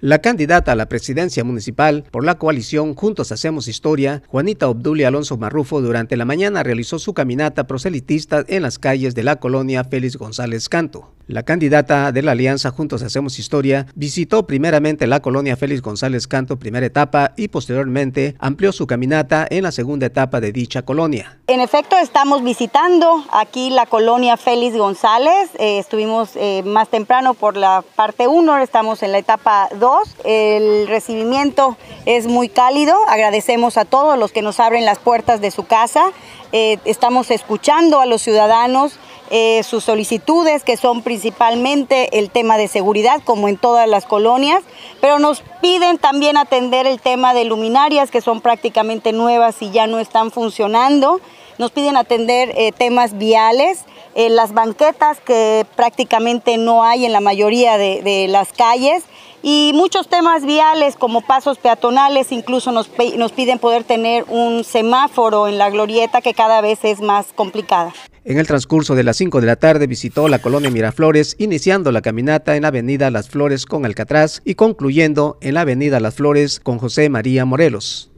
La candidata a la presidencia municipal por la coalición Juntos Hacemos Historia, Juanita Obdulia Alonso Marrufo, durante la mañana realizó su caminata proselitista en las calles de la colonia Félix González Canto. La candidata de la alianza Juntos Hacemos Historia visitó primeramente la colonia Félix González Canto, primera etapa, y posteriormente amplió su caminata en la segunda etapa de dicha colonia. En efecto, estamos visitando aquí la colonia Félix González. Eh, estuvimos eh, más temprano por la parte 1, estamos en la etapa 2. El recibimiento es muy cálido. Agradecemos a todos los que nos abren las puertas de su casa. Eh, estamos escuchando a los ciudadanos eh, sus solicitudes, que son principalmente el tema de seguridad, como en todas las colonias, pero nos piden también atender el tema de luminarias, que son prácticamente nuevas y ya no están funcionando. Nos piden atender eh, temas viales, eh, las banquetas que prácticamente no hay en la mayoría de, las calles y muchos temas viales como pasos peatonales, incluso nos piden poder tener un semáforo en la glorieta que cada vez es más complicada. En el transcurso de las 5 de la tarde visitó la colonia Miraflores, iniciando la caminata en la avenida Las Flores con Alcatraz y concluyendo en la avenida Las Flores con José María Morelos.